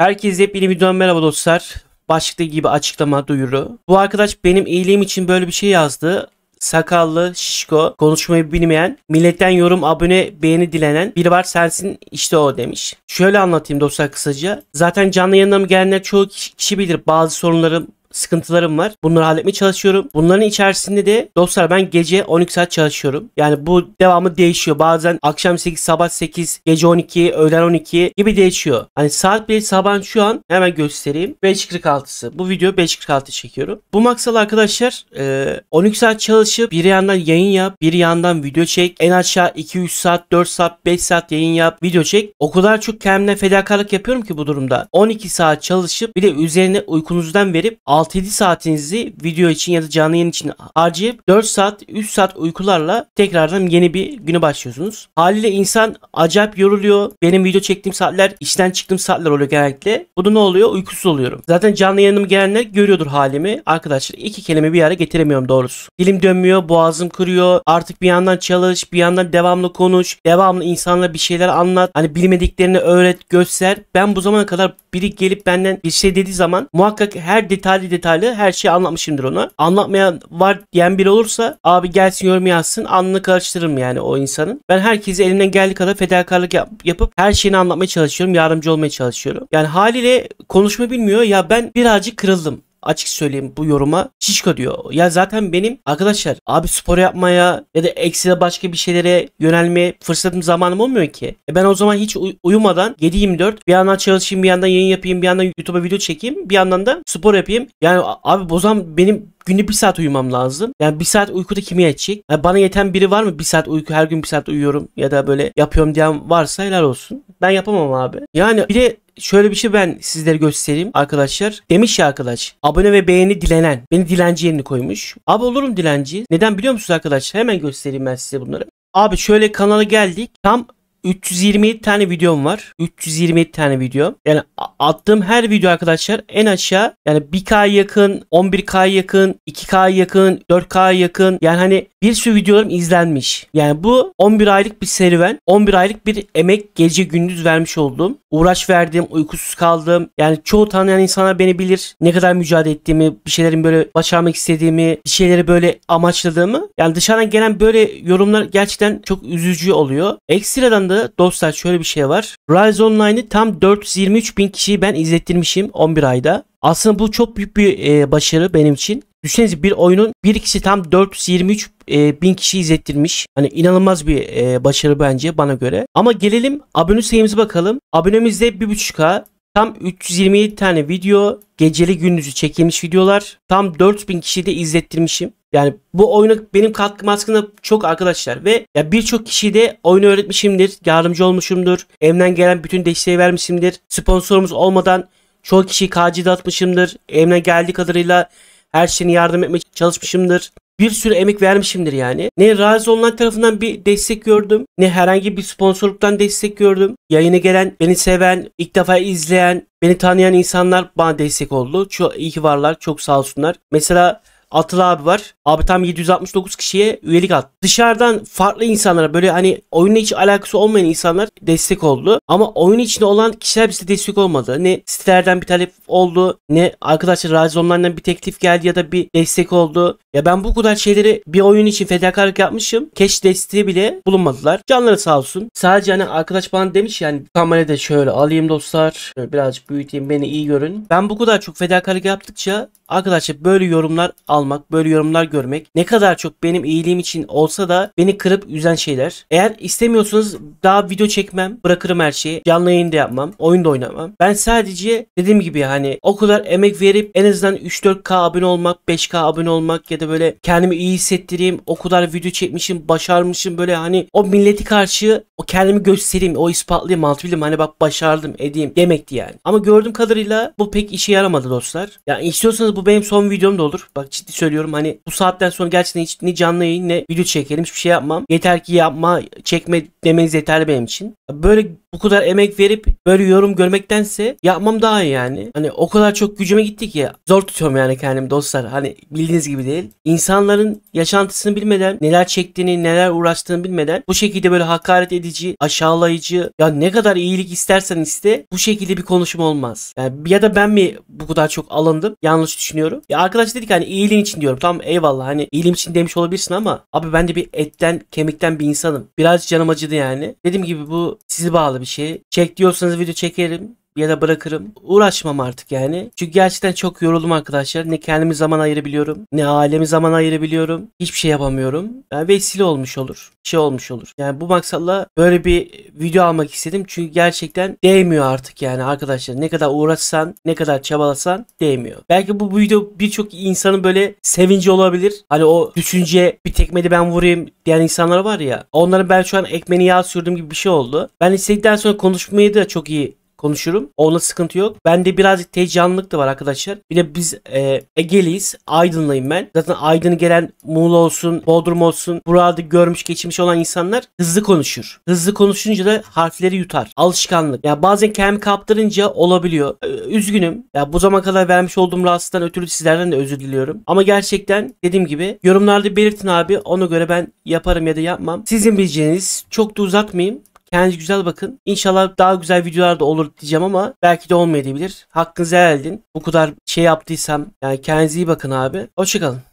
Herkese hep yeni videodan merhaba dostlar. Başlıkta gibi açıklama duyuru. Bu arkadaş benim iyiliğim için böyle bir şey yazdı. Sakallı, şişko, konuşmayı bilmeyen, milletten yorum, abone, beğeni dilenen biri var sensin işte o demiş. Şöyle anlatayım dostlar kısaca. Zaten canlı yayınlarım gelenler çoğu kişi bilir bazı sorunlarım sıkıntılarım var. Bunları halletmeye çalışıyorum. Bunların içerisinde de dostlar ben gece 12 saat çalışıyorum. Yani bu devamı değişiyor. Bazen akşam 8, sabah 8, gece 12, öğlen 12 gibi değişiyor. Hani saat bile sabah şu an hemen göstereyim. 5.46'sı. Bu video 5.46 çekiyorum. Bu maksal arkadaşlar 12 saat çalışıp bir yandan yayın yap, bir yandan video çek. En aşağı 2-3 saat, 4 saat, 5 saat yayın yap, video çek. O kadar çok kendime fedakarlık yapıyorum ki bu durumda. 12 saat çalışıp bir de üzerine uykunuzdan verip 6-7 saatinizi video için ya da canlı yayın için harcayıp 4 saat 3 saat uykularla tekrardan yeni bir günü başlıyorsunuz. Haliyle insan acayip yoruluyor. Benim video çektiğim saatler işten çıktığım saatler oluyor genellikle. Bu da ne oluyor? Uykusuz oluyorum. Zaten canlı yayınımı gelenler görüyordur halimi. Arkadaşlar iki kelime bir araya getiremiyorum doğrusu. Dilim dönmüyor, boğazım kırıyor. Artık bir yandan çalış, bir yandan devamlı konuş. Devamlı insanla bir şeyler anlat. Hani bilmediklerini öğret, göster. Ben bu zamana kadar biri gelip benden bir şey dediği zaman muhakkak her detaylı detaylı her şeyi anlatmışımdır ona. Anlatmayan var diyen biri olursa abi gelsin yorum yazsın anını karıştırırım yani o insanın. Ben herkese elimden geldiği kadar fedakarlık yap, yapıp her şeyini anlatmaya çalışıyorum. Yardımcı olmaya çalışıyorum. Yani haliyle konuşma bilmiyor. Ya ben birazcık kırıldım açık söyleyeyim bu yoruma şişko diyor. Ya zaten benim arkadaşlar abi spor yapmaya ya da ekstra başka bir şeylere yönelmeye fırsatım zamanım olmuyor ki. E ben o zaman hiç uyumadan 7-24 bir yandan çalışayım bir yandan yayın yapayım bir yandan YouTube'a video çekeyim bir yandan da spor yapayım. Yani abi bozan benim günde bir saat uyumam lazım. Yani bir saat uykuda kime yetecek? Yani bana yeten biri var mı? Bir saat uyku her gün bir saat uyuyorum ya da böyle yapıyorum diyen varsa helal olsun. Ben yapamam abi. Yani bir de şöyle bir şey ben sizlere göstereyim arkadaşlar. Demiş ya arkadaş abone ve beğeni dilenen. Beni dilenci yerini koymuş. Abi olurum dilenci. Neden biliyor musunuz arkadaşlar? Hemen göstereyim ben size bunları. Abi şöyle kanala geldik. Tam 327 tane videom var. 327 tane video. Yani attığım her video arkadaşlar en aşağı yani 1K yakın, 11K yakın, 2K yakın, 4K yakın. Yani hani bir sürü videolarım izlenmiş. Yani bu 11 aylık bir serüven. 11 aylık bir emek gece gündüz vermiş olduğum. Uğraş verdim, uykusuz kaldım. Yani çoğu tanıyan insana beni bilir. Ne kadar mücadele ettiğimi, bir şeylerin böyle başarmak istediğimi, bir şeyleri böyle amaçladığımı. Yani dışarıdan gelen böyle yorumlar gerçekten çok üzücü oluyor. Ekstradan anda dostlar şöyle bir şey var. Rise Online'ı tam 423 bin kişiyi ben izlettirmişim 11 ayda. Aslında bu çok büyük bir e, başarı benim için. Düşünsenize bir oyunun bir kişi tam 423 e, bin kişi izlettirmiş. Hani inanılmaz bir e, başarı bence bana göre. Ama gelelim abone sayımıza bakalım. Abonemizde 1.5K. Tam 327 tane video geceli gündüzü çekilmiş videolar. Tam 4000 kişiyi de izlettirmişim. Yani bu oyuna benim katkım aslında çok arkadaşlar ve ya birçok kişiyi de oyunu öğretmişimdir, yardımcı olmuşumdur, evden gelen bütün desteği vermişimdir. Sponsorumuz olmadan çoğu kişi KC'de atmışımdır. Evden geldiği kadarıyla her şeyini yardım etmeye çalışmışımdır bir sürü emek vermişimdir yani. Ne razı olan tarafından bir destek gördüm ne herhangi bir sponsorluktan destek gördüm. Yayına gelen, beni seven, ilk defa izleyen, beni tanıyan insanlar bana destek oldu. Çok iyi ki varlar, çok sağ olsunlar. Mesela Atıl abi var. Abi tam 769 kişiye üyelik attı. Dışarıdan farklı insanlara böyle hani oyunla hiç alakası olmayan insanlar destek oldu. Ama oyun içinde olan kişiler bize destek olmadı. Ne sitelerden bir talep oldu ne arkadaşlar razı onlardan bir teklif geldi ya da bir destek oldu. Ya ben bu kadar şeyleri bir oyun için fedakarlık yapmışım. Keş desteği bile bulunmadılar. Canları sağ olsun. Sadece hani arkadaş bana demiş yani kamerayı da şöyle alayım dostlar. Şöyle birazcık büyüteyim beni iyi görün. Ben bu kadar çok fedakarlık yaptıkça arkadaşlar böyle yorumlar al almak, böyle yorumlar görmek ne kadar çok benim iyiliğim için olsa da beni kırıp üzen şeyler. Eğer istemiyorsanız daha video çekmem, bırakırım her şeyi. Canlı yayın da yapmam, oyun da oynamam. Ben sadece dediğim gibi hani o kadar emek verip en azından 3-4K abone olmak, 5K abone olmak ya da böyle kendimi iyi hissettireyim, o kadar video çekmişim, başarmışım böyle hani o milleti karşı o kendimi göstereyim, o ispatlayayım, anlatabilirim. Hani bak başardım, edeyim demekti yani. Ama gördüğüm kadarıyla bu pek işe yaramadı dostlar. Yani istiyorsanız bu benim son videom da olur. Bak ciddi ciddi söylüyorum hani bu saatten sonra gerçekten hiç ne canlı yayın ne video çekelim hiçbir şey yapmam. Yeter ki yapma çekme demeniz yeterli benim için. Böyle bu kadar emek verip böyle yorum görmektense yapmam daha iyi yani. Hani o kadar çok gücüme gitti ki zor tutuyorum yani kendim dostlar. Hani bildiğiniz gibi değil. İnsanların yaşantısını bilmeden, neler çektiğini, neler uğraştığını bilmeden bu şekilde böyle hakaret edici, aşağılayıcı ya ne kadar iyilik istersen iste bu şekilde bir konuşma olmaz. Yani ya da ben mi bu kadar çok alındım? Yanlış düşünüyorum. Ya arkadaş dedik hani iyiliğin için diyorum. Tamam eyvallah hani iyiliğim için demiş olabilirsin ama abi ben de bir etten, kemikten bir insanım. Biraz canım acıdı yani. Dediğim gibi bu sizi bağlı bir şey. Çek diyorsanız video çekerim ya da bırakırım. Uğraşmam artık yani. Çünkü gerçekten çok yoruldum arkadaşlar. Ne kendimi zaman ayırabiliyorum ne ailemi zaman ayırabiliyorum. Hiçbir şey yapamıyorum. Yani vesile olmuş olur. Şey olmuş olur. Yani bu maksatla böyle bir video almak istedim. Çünkü gerçekten değmiyor artık yani arkadaşlar. Ne kadar uğraşsan ne kadar çabalasan değmiyor. Belki bu video birçok insanın böyle sevinci olabilir. Hani o düşünce bir tekmede ben vurayım diyen insanlar var ya. Onların ben şu an ekmeğini yağ sürdüğüm gibi bir şey oldu. Ben istedikten sonra konuşmayı da çok iyi konuşurum. Ona sıkıntı yok. Bende birazcık teccanlılık da var arkadaşlar. Bir de biz e, Ege'liyiz. Aydınlıyım ben. Zaten Aydın'ı gelen Muğla olsun, Bodrum olsun, burada görmüş geçmiş olan insanlar hızlı konuşur. Hızlı konuşunca da harfleri yutar. Alışkanlık. Ya bazen kendimi kaptırınca olabiliyor. E, üzgünüm. Ya bu zaman kadar vermiş olduğum rahatsızdan ötürü sizlerden de özür diliyorum. Ama gerçekten dediğim gibi yorumlarda belirtin abi. Ona göre ben yaparım ya da yapmam. Sizin bileceğiniz çok da uzatmayayım. Kendinize güzel bakın. İnşallah daha güzel videolar da olur diyeceğim ama belki de olmayabilir. Hakkınızı helal edin. Bu kadar şey yaptıysam yani kendinize iyi bakın abi. Hoşçakalın.